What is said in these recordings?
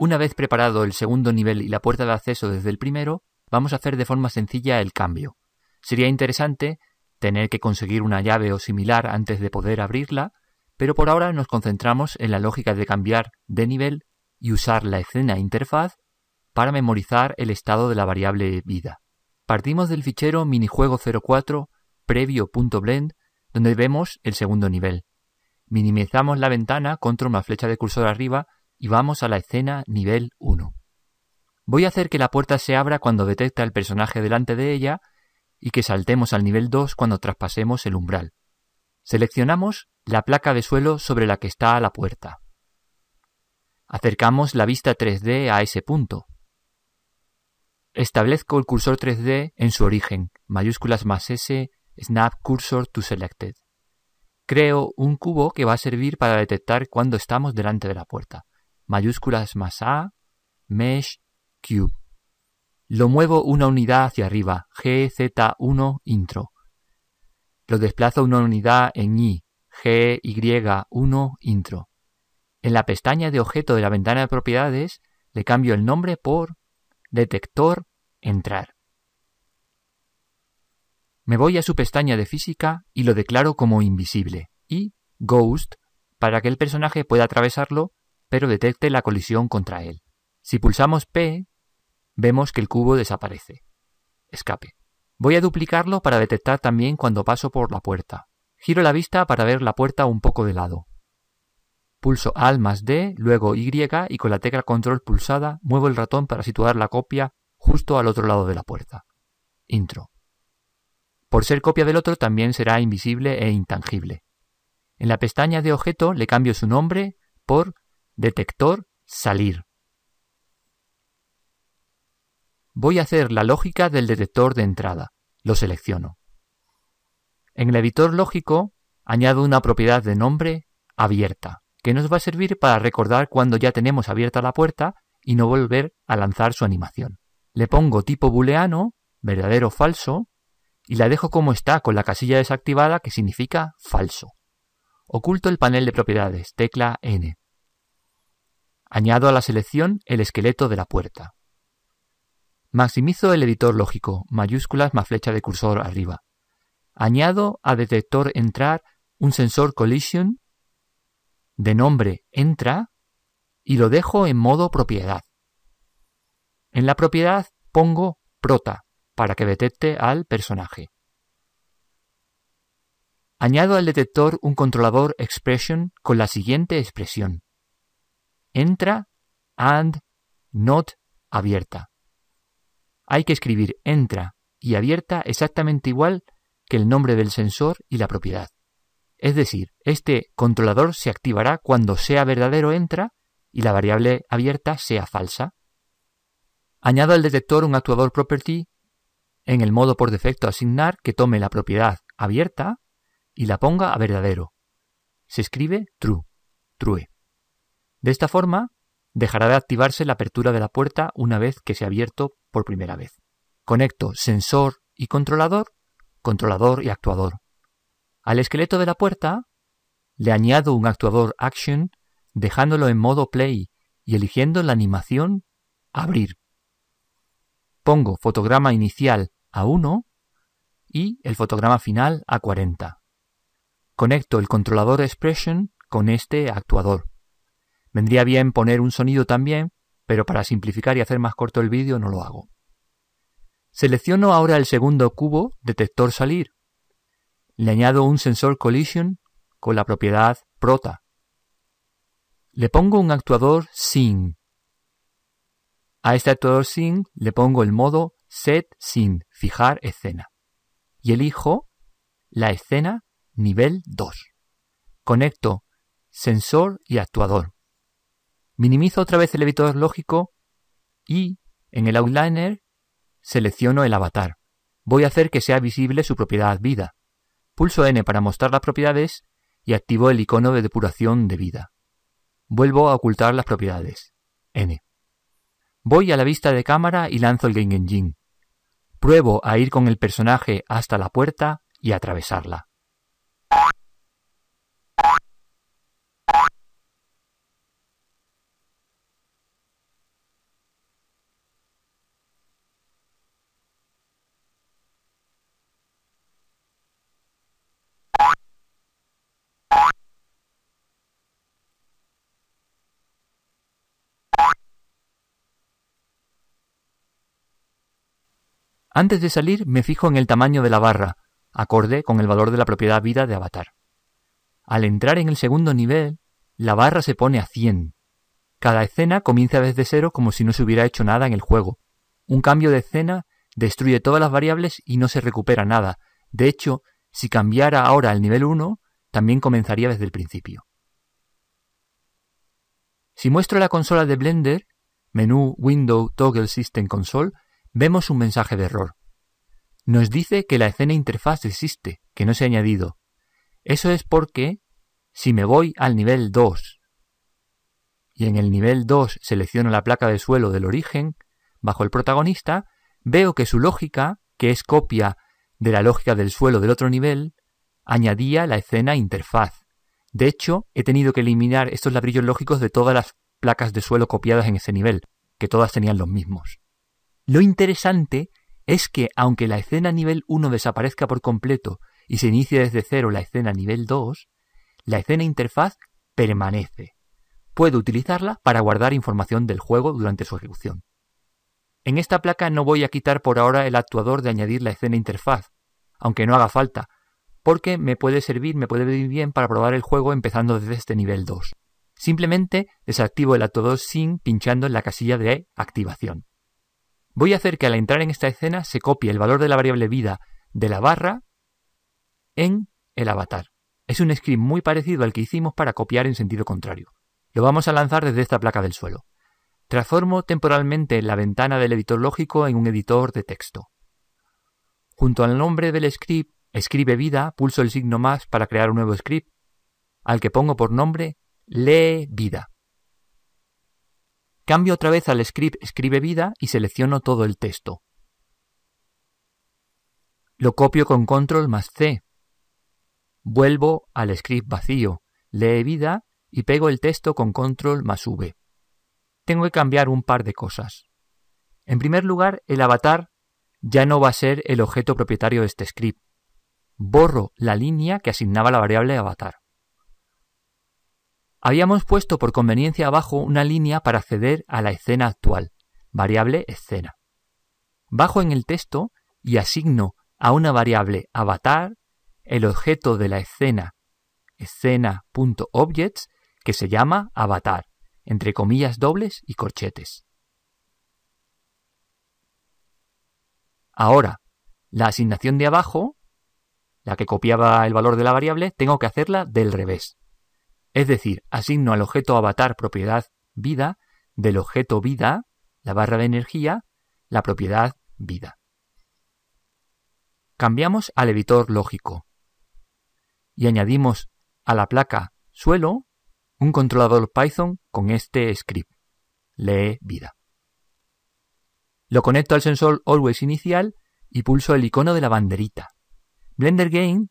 Una vez preparado el segundo nivel y la puerta de acceso desde el primero, vamos a hacer de forma sencilla el cambio. Sería interesante tener que conseguir una llave o similar antes de poder abrirla, pero por ahora nos concentramos en la lógica de cambiar de nivel y usar la escena interfaz para memorizar el estado de la variable vida. Partimos del fichero minijuego 04 previo.blend donde vemos el segundo nivel. Minimizamos la ventana contra una flecha de cursor arriba y vamos a la escena nivel 1. Voy a hacer que la puerta se abra cuando detecta el personaje delante de ella y que saltemos al nivel 2 cuando traspasemos el umbral. Seleccionamos la placa de suelo sobre la que está la puerta. Acercamos la vista 3D a ese punto. Establezco el cursor 3D en su origen, mayúsculas más S, Snap Cursor to Selected. Creo un cubo que va a servir para detectar cuando estamos delante de la puerta mayúsculas más A, Mesh Cube. Lo muevo una unidad hacia arriba, GZ1 intro. Lo desplazo una unidad en Y, GY1 intro. En la pestaña de objeto de la ventana de propiedades le cambio el nombre por detector entrar. Me voy a su pestaña de física y lo declaro como invisible y ghost para que el personaje pueda atravesarlo pero detecte la colisión contra él. Si pulsamos P, vemos que el cubo desaparece. Escape. Voy a duplicarlo para detectar también cuando paso por la puerta. Giro la vista para ver la puerta un poco de lado. Pulso Al más D, luego Y y con la tecla control pulsada muevo el ratón para situar la copia justo al otro lado de la puerta. Intro. Por ser copia del otro también será invisible e intangible. En la pestaña de objeto le cambio su nombre por Detector, salir. Voy a hacer la lógica del detector de entrada. Lo selecciono. En el editor lógico añado una propiedad de nombre abierta, que nos va a servir para recordar cuando ya tenemos abierta la puerta y no volver a lanzar su animación. Le pongo tipo booleano, verdadero o falso, y la dejo como está con la casilla desactivada que significa falso. Oculto el panel de propiedades, tecla N. Añado a la selección el esqueleto de la puerta. Maximizo el editor lógico, mayúsculas más flecha de cursor arriba. Añado a detector entrar un sensor collision de nombre entra y lo dejo en modo propiedad. En la propiedad pongo prota para que detecte al personaje. Añado al detector un controlador expression con la siguiente expresión entra and not abierta. Hay que escribir entra y abierta exactamente igual que el nombre del sensor y la propiedad. Es decir, este controlador se activará cuando sea verdadero entra y la variable abierta sea falsa. Añado al detector un actuador property en el modo por defecto asignar que tome la propiedad abierta y la ponga a verdadero. Se escribe true, true. De esta forma, dejará de activarse la apertura de la puerta una vez que se ha abierto por primera vez. Conecto sensor y controlador, controlador y actuador. Al esqueleto de la puerta le añado un actuador action dejándolo en modo play y eligiendo la animación abrir. Pongo fotograma inicial a 1 y el fotograma final a 40. Conecto el controlador expression con este actuador. Vendría bien poner un sonido también, pero para simplificar y hacer más corto el vídeo no lo hago. Selecciono ahora el segundo cubo, detector salir. Le añado un sensor collision con la propiedad prota. Le pongo un actuador sin. A este actuador sin le pongo el modo set sin, fijar escena. Y elijo la escena nivel 2. Conecto sensor y actuador. Minimizo otra vez el editor lógico y en el outliner selecciono el avatar. Voy a hacer que sea visible su propiedad vida. Pulso N para mostrar las propiedades y activo el icono de depuración de vida. Vuelvo a ocultar las propiedades. N. Voy a la vista de cámara y lanzo el Game Engine. Pruebo a ir con el personaje hasta la puerta y atravesarla. Antes de salir me fijo en el tamaño de la barra, acorde con el valor de la propiedad vida de avatar. Al entrar en el segundo nivel, la barra se pone a 100. Cada escena comienza desde cero como si no se hubiera hecho nada en el juego. Un cambio de escena destruye todas las variables y no se recupera nada. De hecho, si cambiara ahora al nivel 1, también comenzaría desde el principio. Si muestro la consola de Blender, menú Window Toggle System Console, vemos un mensaje de error. Nos dice que la escena interfaz existe, que no se ha añadido. Eso es porque si me voy al nivel 2 y en el nivel 2 selecciono la placa de suelo del origen, bajo el protagonista, veo que su lógica, que es copia de la lógica del suelo del otro nivel, añadía la escena interfaz. De hecho, he tenido que eliminar estos ladrillos lógicos de todas las placas de suelo copiadas en ese nivel, que todas tenían los mismos. Lo interesante es que, aunque la escena nivel 1 desaparezca por completo y se inicie desde cero la escena nivel 2, la escena interfaz permanece. Puedo utilizarla para guardar información del juego durante su ejecución. En esta placa no voy a quitar por ahora el actuador de añadir la escena interfaz, aunque no haga falta, porque me puede servir, me puede venir bien para probar el juego empezando desde este nivel 2. Simplemente desactivo el actuador sin pinchando en la casilla de activación voy a hacer que al entrar en esta escena se copie el valor de la variable vida de la barra en el avatar. Es un script muy parecido al que hicimos para copiar en sentido contrario. Lo vamos a lanzar desde esta placa del suelo. Transformo temporalmente la ventana del editor lógico en un editor de texto. Junto al nombre del script, escribe vida, pulso el signo más para crear un nuevo script, al que pongo por nombre lee vida. Cambio otra vez al script escribe vida y selecciono todo el texto. Lo copio con control más C. Vuelvo al script vacío, lee vida y pego el texto con control más V. Tengo que cambiar un par de cosas. En primer lugar, el avatar ya no va a ser el objeto propietario de este script. Borro la línea que asignaba la variable avatar. Habíamos puesto por conveniencia abajo una línea para acceder a la escena actual, variable escena. Bajo en el texto y asigno a una variable avatar el objeto de la escena, escena.objects, que se llama avatar, entre comillas dobles y corchetes. Ahora, la asignación de abajo, la que copiaba el valor de la variable, tengo que hacerla del revés. Es decir, asigno al objeto avatar propiedad vida del objeto vida, la barra de energía, la propiedad vida. Cambiamos al editor lógico y añadimos a la placa suelo un controlador Python con este script. Lee vida. Lo conecto al sensor always inicial y pulso el icono de la banderita. Blender Game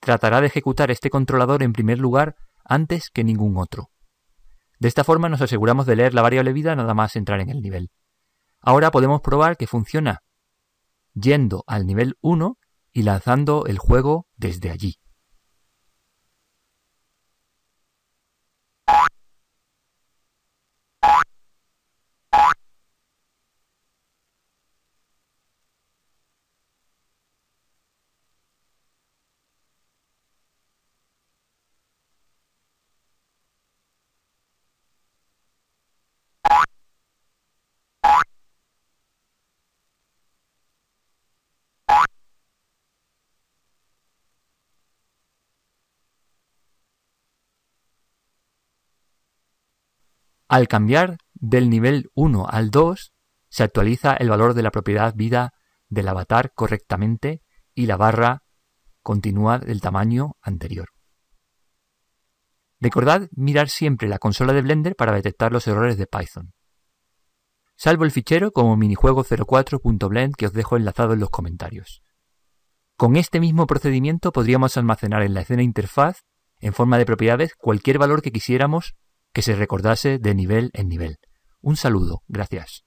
tratará de ejecutar este controlador en primer lugar antes que ningún otro. De esta forma nos aseguramos de leer la variable vida nada más entrar en el nivel. Ahora podemos probar que funciona yendo al nivel 1 y lanzando el juego desde allí. Al cambiar del nivel 1 al 2, se actualiza el valor de la propiedad vida del avatar correctamente y la barra continúa del tamaño anterior. Recordad mirar siempre la consola de Blender para detectar los errores de Python. Salvo el fichero como minijuego04.blend que os dejo enlazado en los comentarios. Con este mismo procedimiento podríamos almacenar en la escena interfaz, en forma de propiedades, cualquier valor que quisiéramos que se recordase de nivel en nivel. Un saludo, gracias.